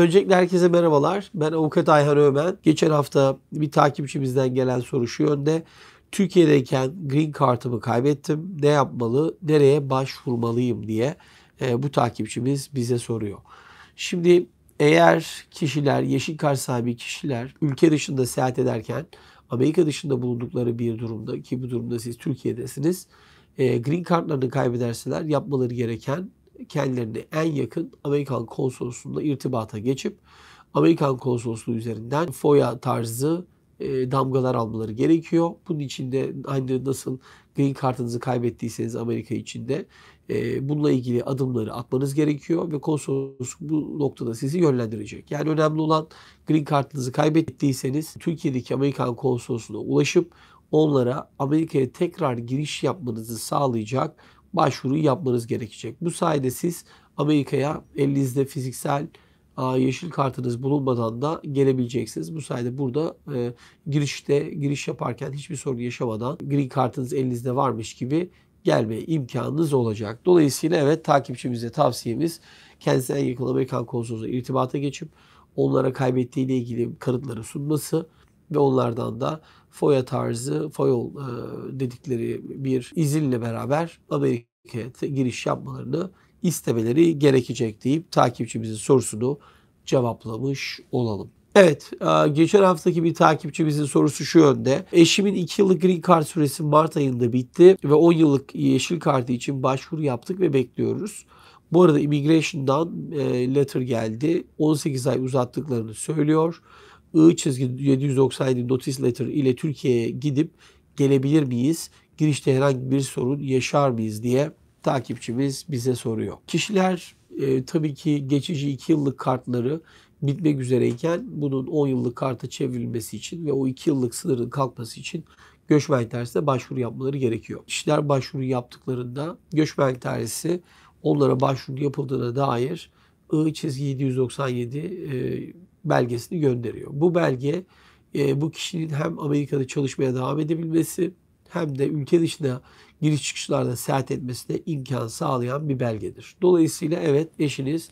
Öncelikle herkese merhabalar. Ben Avukat Ayhan Öğmen. Geçen hafta bir takipçimizden gelen soru şu yönde. Türkiye'deyken green kartımı kaybettim. Ne yapmalı, nereye başvurmalıyım diye e, bu takipçimiz bize soruyor. Şimdi eğer kişiler, yeşil kart sahibi kişiler ülke dışında seyahat ederken Amerika dışında bulundukları bir durumda ki bu durumda siz Türkiye'desiniz. E, green kartlarını kaybederseler yapmaları gereken kendilerini en yakın Amerikan konsolosluğunda irtibata geçip Amerikan konsolosluğu üzerinden FOIA tarzı e, damgalar almaları gerekiyor. Bunun içinde aynı hani nasıl green kartınızı kaybettiyseniz Amerika içinde e, bununla ilgili adımları atmanız gerekiyor ve konsolosluk bu noktada sizi yönlendirecek. Yani önemli olan green kartınızı kaybettiyseniz Türkiye'deki Amerikan konsolosluğuna ulaşıp onlara Amerika'ya tekrar giriş yapmanızı sağlayacak başvuruyu yapmanız gerekecek. Bu sayede siz Amerika'ya elinizde fiziksel yeşil kartınız bulunmadan da gelebileceksiniz. Bu sayede burada e, girişte giriş yaparken hiçbir sorun yaşamadan green kartınız elinizde varmış gibi gelme imkanınız olacak. Dolayısıyla evet takipçimize tavsiyemiz kendisine en yakın Amerikan konsolosluğuna irtibata geçip onlara kaybettiğiyle ilgili kanıtları sunması ve onlardan da foya tarzı, foyol e, dedikleri bir izinle beraber Amerika'ya giriş yapmalarını istemeleri gerekecek deyip takipçimizin sorusunu cevaplamış olalım. Evet, e, geçen haftaki bir takipçimizin sorusu şu yönde. Eşimin 2 yıllık green card süresi Mart ayında bitti ve 10 yıllık yeşil kartı için başvuru yaptık ve bekliyoruz. Bu arada immigration'dan e, letter geldi. 18 ay uzattıklarını söylüyor. I çizgi 797 notice letter ile Türkiye'ye gidip gelebilir miyiz? Girişte herhangi bir sorun yaşar mıyız diye takipçimiz bize soruyor. Kişiler e, tabii ki geçici 2 yıllık kartları bitmek üzereyken bunun 10 yıllık karta çevrilmesi için ve o 2 yıllık sınırın kalkması için göçmen tarihine başvuru yapmaları gerekiyor. Kişiler başvuru yaptıklarında göçmen tarihi onlara başvuru yapıldığına dair I çizgi 797 e, belgesini gönderiyor. Bu belge e, bu kişinin hem Amerika'da çalışmaya devam edebilmesi hem de ülke dışına giriş çıkışlarda seyahat etmesine imkan sağlayan bir belgedir. Dolayısıyla evet eşiniz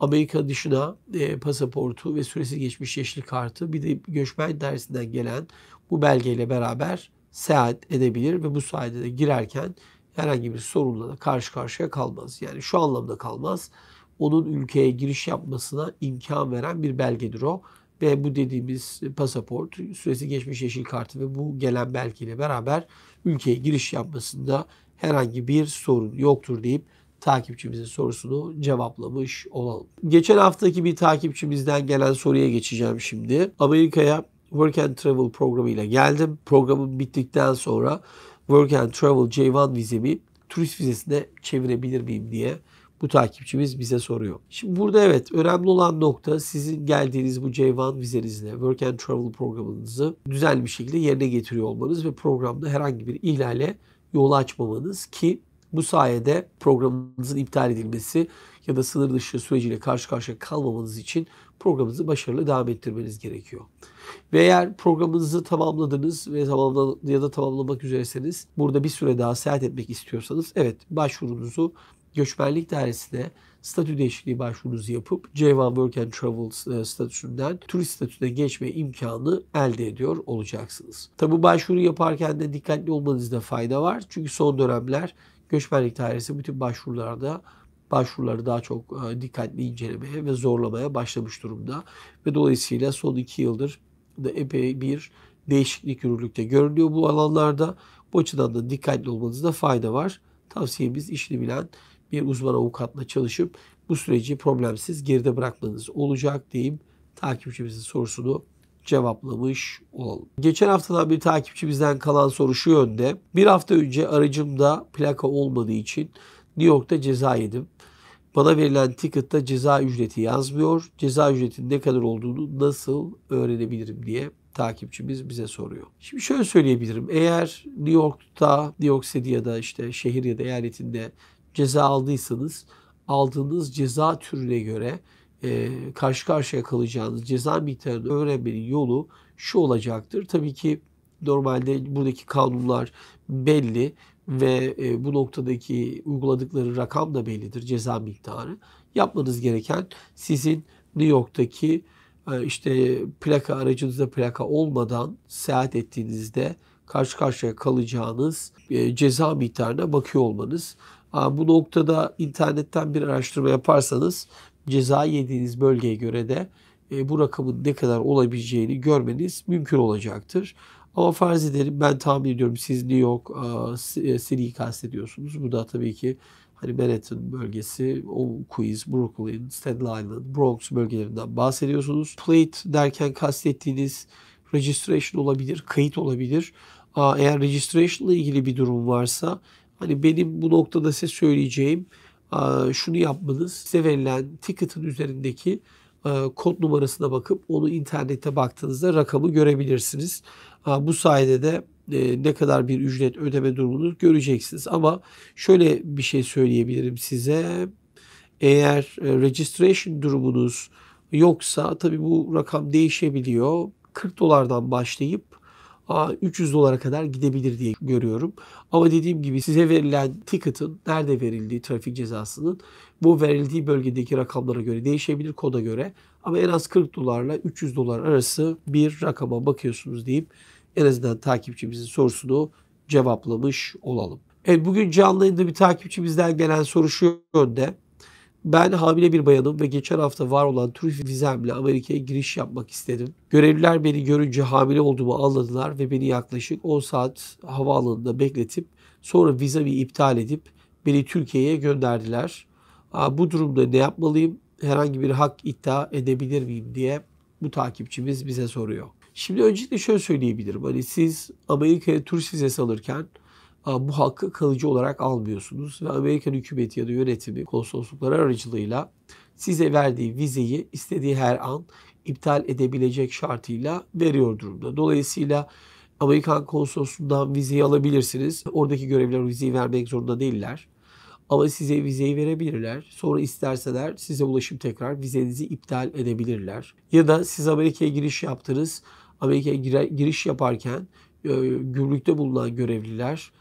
Amerika dışına e, pasaportu ve süresi geçmiş yeşil kartı bir de göçmen dersinden gelen bu belgeyle beraber seyahat edebilir ve bu sayede de girerken herhangi bir sorunla da karşı karşıya kalmaz. Yani şu anlamda kalmaz onun ülkeye giriş yapmasına imkan veren bir belgedir o. Ve bu dediğimiz pasaport, süresi geçmiş yeşil kartı ve bu gelen belgeyle beraber ülkeye giriş yapmasında herhangi bir sorun yoktur deyip takipçimizin sorusunu cevaplamış olalım. Geçen haftaki bir takipçimizden gelen soruya geçeceğim şimdi. Amerika'ya Work and Travel programıyla geldim. Programım bittikten sonra Work and Travel J1 vizemi turist vizesine çevirebilir miyim diye bu takipçimiz bize soruyor. Şimdi burada evet önemli olan nokta sizin geldiğiniz bu C1 vizenizle Work and Travel programınızı düzenli bir şekilde yerine getiriyor olmanız ve programda herhangi bir ihlale yol açmamanız ki bu sayede programınızın iptal edilmesi ya da sınır dışı süreciyle karşı karşıya kalmamanız için programınızı başarılı devam ettirmeniz gerekiyor. Ve eğer programınızı tamamladınız ve tamamla ya da tamamlamak üzereseniz burada bir süre daha seyahat etmek istiyorsanız evet başvurunuzu göçmenlik dairesine statü değişikliği başvurunuzu yapıp C1 Work and Travel e, statüsünden turist statüsüne geçme imkanı elde ediyor olacaksınız. Tabi başvuru yaparken de dikkatli olmanızda fayda var. Çünkü son dönemler göçmenlik dairesi bütün başvurularda başvuruları daha çok e, dikkatli incelemeye ve zorlamaya başlamış durumda. Ve dolayısıyla son iki yıldır da epey bir değişiklik yürürlükte görülüyor bu alanlarda. Bu açıdan da dikkatli olmanızda fayda var. Tavsiyemiz işini bilen bir uzman avukatla çalışıp bu süreci problemsiz geride bırakmanız olacak deyip takipçimizin sorusunu cevaplamış olalım. Geçen haftadan bir takipçimizden kalan soru şu yönde. Bir hafta önce aracımda plaka olmadığı için New York'ta ceza yedim. Bana verilen ticket'ta ceza ücreti yazmıyor. Ceza ücretinin ne kadar olduğunu nasıl öğrenebilirim diye takipçimiz bize soruyor. Şimdi şöyle söyleyebilirim. Eğer New York'ta, New York City ya da işte şehir ya da eyaletinde ceza aldıysanız aldığınız ceza türüne göre e, karşı karşıya kalacağınız ceza miktarını öğrenmenin yolu şu olacaktır. Tabii ki normalde buradaki kanunlar belli ve e, bu noktadaki uyguladıkları rakam da bellidir ceza miktarı. Yapmanız gereken sizin New York'taki e, işte plaka aracınızda plaka olmadan seyahat ettiğinizde karşı karşıya kalacağınız e, ceza miktarına bakıyor olmanız. Bu noktada internetten bir araştırma yaparsanız ceza yediğiniz bölgeye göre de e, bu rakamın ne kadar olabileceğini görmeniz mümkün olacaktır. Ama farz edelim ben tahmin ediyorum siz New York, e, City'yi kastediyorsunuz. Bu da tabii ki hani Manhattan bölgesi, o Queens, Brooklyn, Staten Island, Bronx bölgelerinden bahsediyorsunuz. Plate derken kastettiğiniz registration olabilir, kayıt olabilir. Eğer registration ile ilgili bir durum varsa Hani benim bu noktada size söyleyeceğim şunu yapmanız. Size verilen ticket'ın üzerindeki kod numarasına bakıp onu internette baktığınızda rakamı görebilirsiniz. Bu sayede de e, ne kadar bir ücret ödeme durumunu göreceksiniz. Ama şöyle bir şey söyleyebilirim size. Eğer e, registration durumunuz yoksa tabii bu rakam değişebiliyor. 40 dolardan başlayıp 300 dolara kadar gidebilir diye görüyorum. Ama dediğim gibi size verilen ticket'ın nerede verildiği trafik cezasının bu verildiği bölgedeki rakamlara göre değişebilir koda göre. Ama en az 40 dolarla 300 dolar arası bir rakama bakıyorsunuz deyip en azından takipçimizin sorusunu cevaplamış olalım. Evet bugün canlı yayında bir takipçimizden gelen soru şu yönde. Ben hamile bir bayanım ve geçen hafta var olan turist vizemle Amerika'ya giriş yapmak istedim. Görevliler beni görünce hamile olduğumu anladılar ve beni yaklaşık 10 saat havaalanında bekletip sonra vizemi iptal edip beni Türkiye'ye gönderdiler. bu durumda ne yapmalıyım? Herhangi bir hak iddia edebilir miyim diye bu takipçimiz bize soruyor. Şimdi öncelikle şöyle söyleyebilirim. Hani siz Amerika'ya turist vizesi alırken e, bu hakkı kalıcı olarak almıyorsunuz. Ve Amerikan hükümeti ya da yönetimi konsoloslukları aracılığıyla size verdiği vizeyi istediği her an iptal edebilecek şartıyla veriyor durumda. Dolayısıyla Amerikan konsolosluğundan vizeyi alabilirsiniz. Oradaki görevliler vizeyi vermek zorunda değiller. Ama size vizeyi verebilirler. Sonra isterseler size ulaşım tekrar vizenizi iptal edebilirler. Ya da siz Amerika'ya giriş yaptınız. Amerika'ya giriş yaparken e, gümrükte bulunan görevliler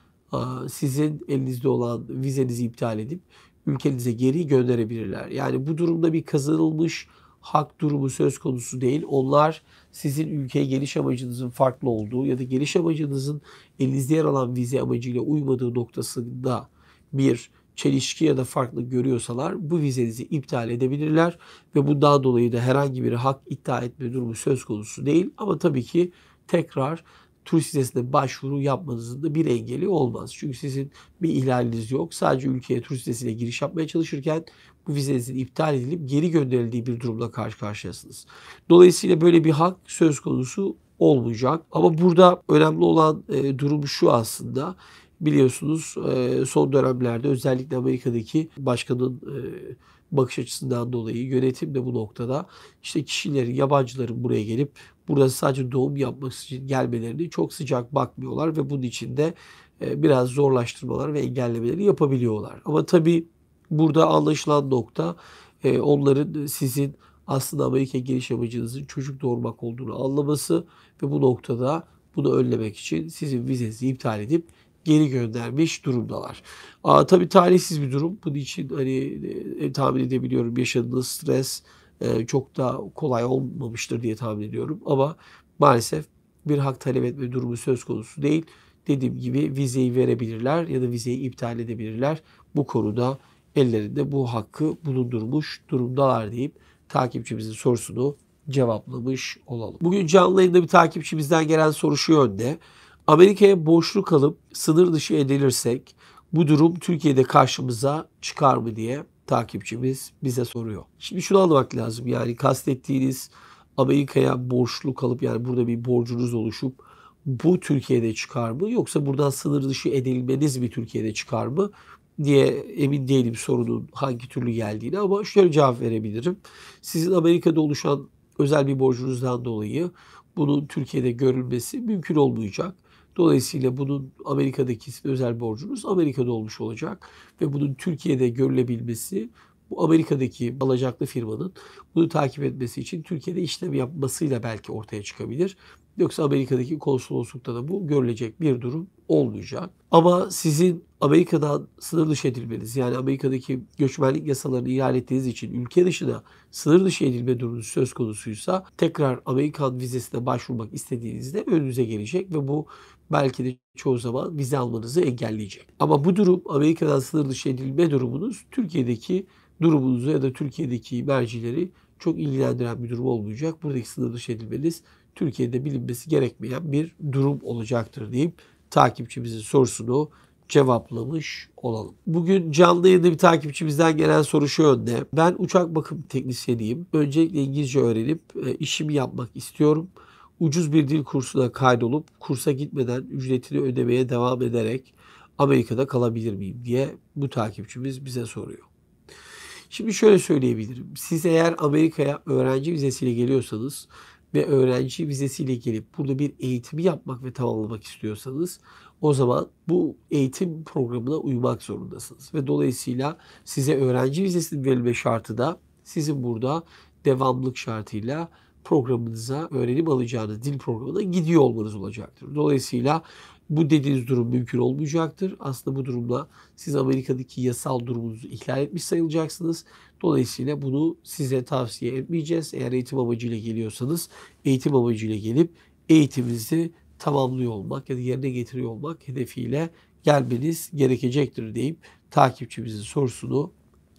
ee, sizin elinizde olan vizenizi iptal edip ülkenize geri gönderebilirler. Yani bu durumda bir kazanılmış hak durumu söz konusu değil. Onlar sizin ülkeye geliş amacınızın farklı olduğu ya da geliş amacınızın elinizde yer alan vize amacıyla uymadığı noktasında bir çelişki ya da farklı görüyorsalar bu vizenizi iptal edebilirler ve bundan dolayı da herhangi bir hak iddia etme durumu söz konusu değil. Ama tabii ki tekrar tur sitesine başvuru yapmanızın da bir engeli olmaz. Çünkü sizin bir ihlaliniz yok. Sadece ülkeye tur sitesine giriş yapmaya çalışırken bu vizenizin iptal edilip geri gönderildiği bir durumla karşı karşıyasınız. Dolayısıyla böyle bir hak söz konusu olmayacak. Ama burada önemli olan e, durum şu aslında. Biliyorsunuz e, son dönemlerde özellikle Amerika'daki başkanın e, bakış açısından dolayı yönetim de bu noktada işte kişilerin, yabancıların buraya gelip Burada sadece doğum yapması için gelmelerini çok sıcak bakmıyorlar ve bunun için de e, biraz zorlaştırmalar ve engellemeleri yapabiliyorlar. Ama tabii burada anlaşılan nokta e, onların sizin aslında Amerika geliş amacınızın çocuk doğurmak olduğunu anlaması ve bu noktada bunu önlemek için sizin vizenizi iptal edip geri göndermiş durumdalar. Aa, tabii talihsiz bir durum. Bunun için hani e, tahmin edebiliyorum yaşadığınız stres, e, çok da kolay olmamıştır diye tahmin ediyorum. Ama maalesef bir hak talep etme durumu söz konusu değil. Dediğim gibi vizeyi verebilirler ya da vizeyi iptal edebilirler. Bu konuda ellerinde bu hakkı bulundurmuş durumdalar deyip takipçimizin sorusunu cevaplamış olalım. Bugün canlı yayında bir takipçimizden gelen soru şu yönde. Amerika'ya borçlu kalıp sınır dışı edilirsek bu durum Türkiye'de karşımıza çıkar mı diye takipçimiz bize soruyor. Şimdi şunu almak lazım yani kastettiğiniz Amerika'ya borçlu kalıp yani burada bir borcunuz oluşup bu Türkiye'de çıkar mı yoksa buradan sınır dışı edilmeniz bir Türkiye'de çıkar mı diye emin değilim sorunun hangi türlü geldiğini ama şöyle cevap verebilirim. Sizin Amerika'da oluşan özel bir borcunuzdan dolayı bunun Türkiye'de görülmesi mümkün olmayacak. Dolayısıyla bunun Amerika'daki özel borcunuz Amerika'da olmuş olacak ve bunun Türkiye'de görülebilmesi bu Amerika'daki alacaklı firmanın bunu takip etmesi için Türkiye'de işlem yapmasıyla belki ortaya çıkabilir. Yoksa Amerika'daki konsoloslukta da bu görülecek bir durum olmayacak. Ama sizin Amerika'dan sınır dışı edilmeniz yani Amerika'daki göçmenlik yasalarını ihlal ettiğiniz için ülke dışına sınır dışı edilme durumu söz konusuysa tekrar Amerikan vizesine başvurmak istediğinizde önünüze gelecek ve bu belki de çoğu zaman vize almanızı engelleyecek. Ama bu durum Amerika'dan sınır dışı edilme durumunuz Türkiye'deki durumunuzu ya da Türkiye'deki mercileri çok ilgilendiren bir durum olmayacak. Buradaki sınır dışı edilmeniz Türkiye'de bilinmesi gerekmeyen bir durum olacaktır deyip takipçimizin sorusunu cevaplamış olalım. Bugün canlı yayında bir takipçimizden gelen soru şu yönde. Ben uçak bakım teknisyeniyim. Öncelikle İngilizce öğrenip e, işimi yapmak istiyorum. Ucuz bir dil kursuna kaydolup kursa gitmeden ücretini ödemeye devam ederek Amerika'da kalabilir miyim diye bu takipçimiz bize soruyor. Şimdi şöyle söyleyebilirim. Siz eğer Amerika'ya öğrenci vizesiyle geliyorsanız ve öğrenci vizesiyle gelip burada bir eğitimi yapmak ve tamamlamak istiyorsanız o zaman bu eğitim programına uymak zorundasınız. Ve dolayısıyla size öğrenci vizesinin verilme şartı da sizin burada devamlık şartıyla programınıza öğrenim alacağınız dil programına gidiyor olmanız olacaktır. Dolayısıyla bu dediğiniz durum mümkün olmayacaktır. Aslında bu durumda siz Amerika'daki yasal durumunuzu ihlal etmiş sayılacaksınız Dolayısıyla bunu size tavsiye etmeyeceğiz. Eğer eğitim amacıyla geliyorsanız eğitim amacıyla gelip eğitiminizi tamamlıyor olmak ya da yerine getiriyor olmak hedefiyle gelmeniz gerekecektir deyip takipçimizin sorusunu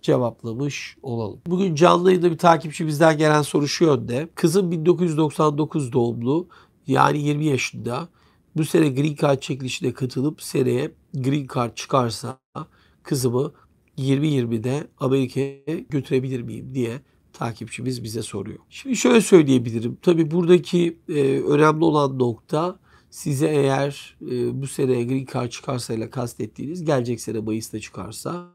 cevaplamış olalım. Bugün canlı yayında bir takipçimizden gelen soru şu yönde. Kızım 1999 doğumlu yani 20 yaşında bu sene green card çekilişine katılıp seneye green card çıkarsa kızımı 2020'de Amerika'ya götürebilir miyim diye takipçimiz bize soruyor. Şimdi şöyle söyleyebilirim. Tabii buradaki e, önemli olan nokta size eğer e, bu sene Green Card çıkarsa ile kastettiğiniz gelecek sene Mayıs'ta çıkarsa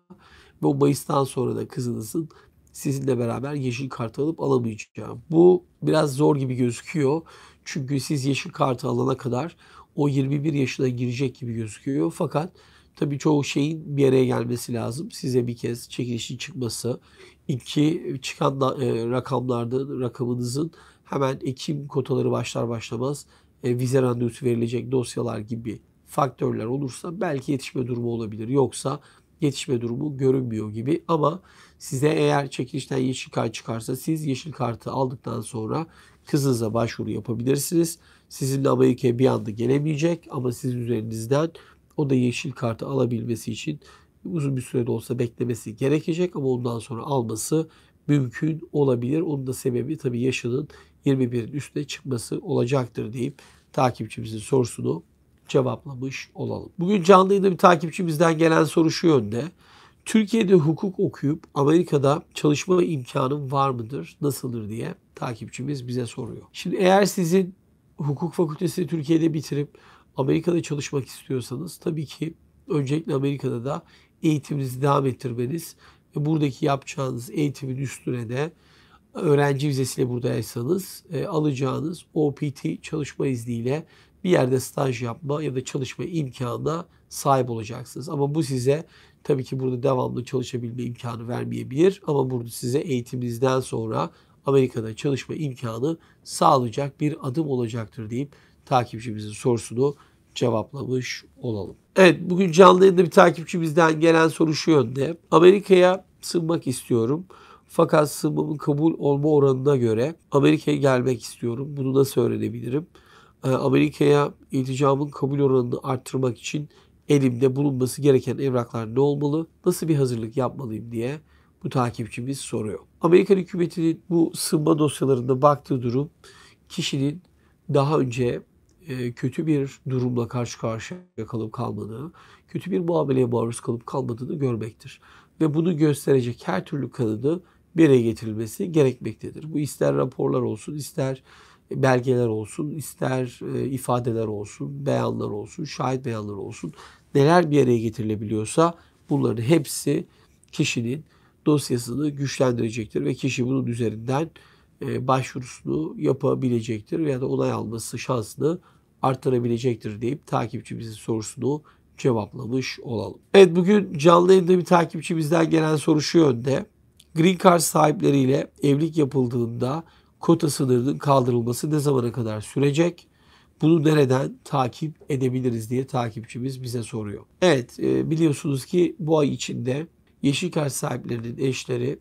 ve o Mayıs'tan sonra da kızınızın sizinle beraber yeşil kart alıp alamayacağı. Bu biraz zor gibi gözüküyor. Çünkü siz yeşil kartı alana kadar o 21 yaşına girecek gibi gözüküyor. Fakat Tabii çoğu şeyin bir araya gelmesi lazım. Size bir kez çekilişin çıkması, iki çıkan da, e, rakamlarda rakamınızın hemen Ekim kotaları başlar başlamaz e, vize randevusu verilecek dosyalar gibi faktörler olursa belki yetişme durumu olabilir. Yoksa yetişme durumu görünmüyor gibi ama size eğer çekilişten yeşil kart çıkarsa siz yeşil kartı aldıktan sonra kızınıza başvuru yapabilirsiniz. Sizinle Amerika'ya bir anda gelemeyecek ama siz üzerinizden o da yeşil kartı alabilmesi için uzun bir sürede olsa beklemesi gerekecek ama ondan sonra alması mümkün olabilir. Onun da sebebi tabii yaşının 21'in üstüne çıkması olacaktır deyip takipçimizin sorusunu cevaplamış olalım. Bugün canlı yayında bir takipçimizden gelen soru şu yönde. Türkiye'de hukuk okuyup Amerika'da çalışma imkanım var mıdır, nasıldır diye takipçimiz bize soruyor. Şimdi eğer sizin hukuk fakültesini Türkiye'de bitirip Amerika'da çalışmak istiyorsanız tabii ki öncelikle Amerika'da da eğitiminizi devam ettirmeniz ve buradaki yapacağınız eğitimin üstüne de öğrenci vizesiyle buradaysanız e, alacağınız OPT çalışma izniyle bir yerde staj yapma ya da çalışma imkanına sahip olacaksınız. Ama bu size tabii ki burada devamlı çalışabilme imkanı vermeyebilir ama burada size eğitiminizden sonra Amerika'da çalışma imkanı sağlayacak bir adım olacaktır deyip takipçimizin sorusunu cevaplamış olalım. Evet bugün canlı yayında bir takipçi bizden gelen soru şu yönde. Amerika'ya sığınmak istiyorum. Fakat sığınmamın kabul olma oranına göre Amerika'ya gelmek istiyorum. Bunu nasıl öğrenebilirim? Ee, Amerika'ya ilticamın kabul oranını arttırmak için elimde bulunması gereken evraklar ne olmalı? Nasıl bir hazırlık yapmalıyım diye bu takipçimiz soruyor. Amerikan hükümetinin bu sığınma dosyalarında baktığı durum kişinin daha önce e, kötü bir durumla karşı karşıya kalıp kalmadığı, kötü bir muameleye maruz kalıp kalmadığını görmektir. Ve bunu gösterecek her türlü kanıtı bir araya getirilmesi gerekmektedir. Bu ister raporlar olsun, ister belgeler olsun, ister e, ifadeler olsun, beyanlar olsun, şahit beyanlar olsun. Neler bir araya getirilebiliyorsa bunların hepsi kişinin dosyasını güçlendirecektir ve kişi bunun üzerinden e, başvurusunu yapabilecektir veya da onay alması şansını artırabilecektir deyip takipçimizin sorusunu cevaplamış olalım. Evet bugün canlı yayında bir takipçimizden gelen soru şu yönde. Green Card sahipleriyle evlilik yapıldığında kota sınırının kaldırılması ne zamana kadar sürecek? Bunu nereden takip edebiliriz diye takipçimiz bize soruyor. Evet e, biliyorsunuz ki bu ay içinde yeşil kart sahiplerinin eşleri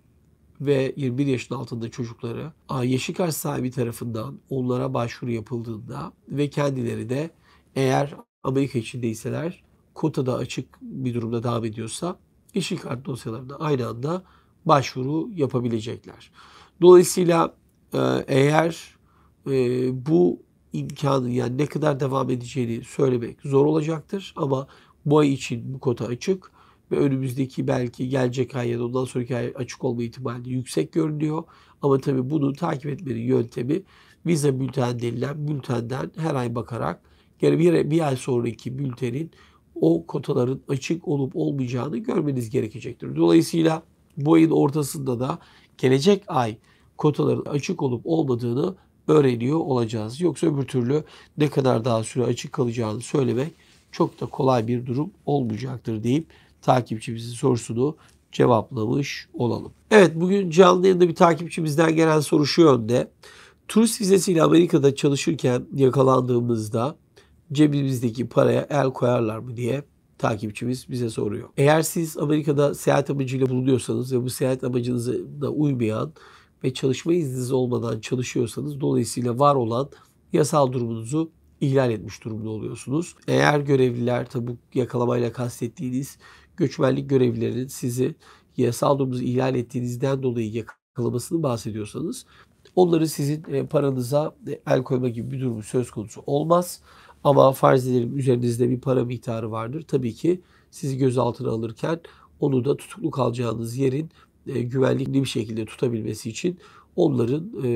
ve 21 yaşın altında çocukları, çocuklara Yeşilkaş sahibi tarafından onlara başvuru yapıldığında ve kendileri de eğer Amerika içindeyseler kotada açık bir durumda devam ediyorsa yeşil kart dosyalarına aynı anda başvuru yapabilecekler. Dolayısıyla e, eğer e, bu imkanı yani ne kadar devam edeceğini söylemek zor olacaktır ama bu ay için bu kota açık ve önümüzdeki belki gelecek ay ya da ondan sonraki ay açık olma ihtimali yüksek görünüyor. Ama tabii bunu takip etmenin yöntemi vize bülten denilen bültenden her ay bakarak yani bir, bir ay sonraki bültenin o kotaların açık olup olmayacağını görmeniz gerekecektir. Dolayısıyla bu ayın ortasında da gelecek ay kotaların açık olup olmadığını öğreniyor olacağız. Yoksa öbür türlü ne kadar daha süre açık kalacağını söylemek çok da kolay bir durum olmayacaktır deyip Takipçimizin sorusunu cevaplamış olalım. Evet bugün canlı yayında bir takipçimizden gelen soru şu yönde. Turist vizesiyle Amerika'da çalışırken yakalandığımızda cebimizdeki paraya el koyarlar mı diye takipçimiz bize soruyor. Eğer siz Amerika'da seyahat amacıyla bulunuyorsanız ve bu seyahat amacınıza uymayan ve çalışma izniniz olmadan çalışıyorsanız dolayısıyla var olan yasal durumunuzu ihlal etmiş durumda oluyorsunuz. Eğer görevliler tabi yakalamayla kastettiğiniz göçmenlik görevlilerinin sizi yasal durumunuzu ihlal ettiğinizden dolayı yakalamasını bahsediyorsanız onları sizin e, paranıza e, el koyma gibi bir durum söz konusu olmaz. Ama farz edelim üzerinizde bir para miktarı vardır. Tabii ki sizi gözaltına alırken onu da tutuklu kalacağınız yerin e, güvenlikli bir şekilde tutabilmesi için onların e,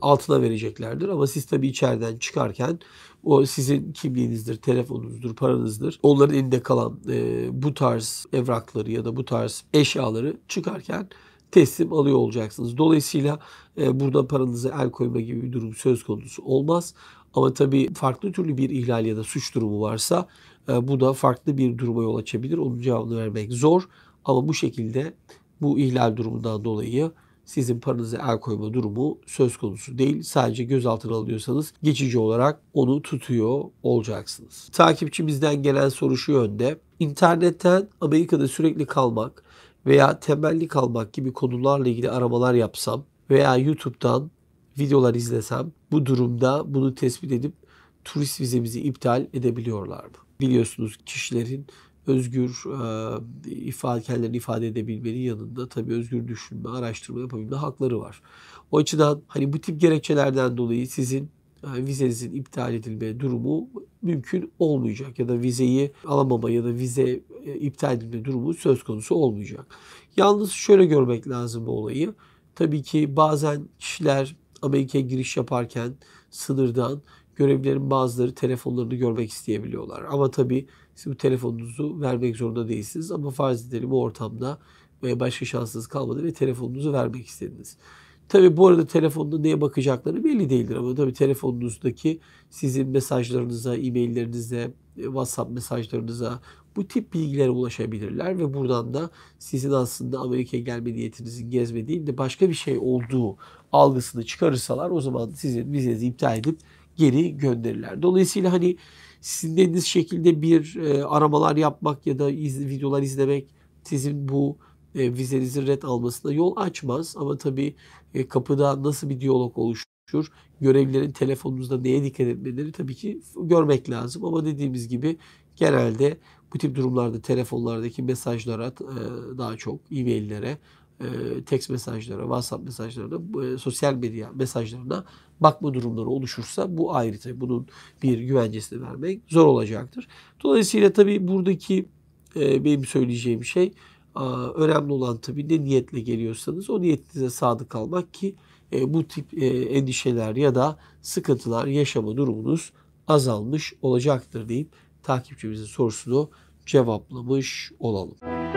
altına vereceklerdir. Ama siz tabii içeriden çıkarken o sizin kimliğinizdir, telefonunuzdur, paranızdır. Onların elinde kalan e, bu tarz evrakları ya da bu tarz eşyaları çıkarken teslim alıyor olacaksınız. Dolayısıyla e, burada paranızı el koyma gibi bir durum söz konusu olmaz. Ama tabii farklı türlü bir ihlal ya da suç durumu varsa e, bu da farklı bir duruma yol açabilir. Onun cevabını vermek zor ama bu şekilde bu ihlal durumundan dolayı sizin paranızı el koyma durumu söz konusu değil. Sadece gözaltına alıyorsanız geçici olarak onu tutuyor olacaksınız. Takipçimizden gelen soru şu yönde. İnternetten Amerika'da sürekli kalmak veya temelli kalmak gibi konularla ilgili aramalar yapsam veya YouTube'dan videolar izlesem bu durumda bunu tespit edip turist vizemizi iptal edebiliyorlar mı? Biliyorsunuz kişilerin özgür ifade, kendilerini ifade edebilmenin yanında tabii özgür düşünme, araştırma yapabilme hakları var. O açıdan hani bu tip gerekçelerden dolayı sizin yani vizenizin iptal edilme durumu mümkün olmayacak ya da vizeyi alamama ya da vize iptal edilme durumu söz konusu olmayacak. Yalnız şöyle görmek lazım bu olayı. Tabii ki bazen kişiler Amerika'ya giriş yaparken sınırdan görevlilerin bazıları telefonlarını görmek isteyebiliyorlar. Ama tabii siz bu telefonunuzu vermek zorunda değilsiniz ama farz edelim bu ortamda veya başka şansınız kalmadı ve telefonunuzu vermek istediniz. Tabi bu arada telefonda neye bakacakları belli değildir ama tabi telefonunuzdaki sizin mesajlarınıza, e-maillerinize, e, WhatsApp mesajlarınıza bu tip bilgilere ulaşabilirler ve buradan da sizin aslında Amerika'ya gelme niyetinizin gezme başka bir şey olduğu algısını çıkarırsalar o zaman sizin vizenizi iptal edip geri gönderirler. Dolayısıyla hani sizin dediğiniz şekilde bir e, aramalar yapmak ya da iz, videolar izlemek sizin bu e, vizenizin red almasına yol açmaz. Ama tabii e, kapıda nasıl bir diyalog oluşur, görevlilerin telefonunuzda neye dikkat etmeleri tabii ki görmek lazım. Ama dediğimiz gibi genelde bu tip durumlarda telefonlardaki mesajlara e, daha çok e-maillere e, text mesajlara, WhatsApp mesajlarına, e, sosyal medya mesajlarına bakma durumları oluşursa bu ayrı tabii bunun bir güvencesini vermek zor olacaktır. Dolayısıyla tabii buradaki e, benim söyleyeceğim şey e, önemli olan tabii ne niyetle geliyorsanız o niyetinize sadık kalmak ki e, bu tip e, endişeler ya da sıkıntılar yaşama durumunuz azalmış olacaktır deyip takipçimizin sorusunu cevaplamış olalım.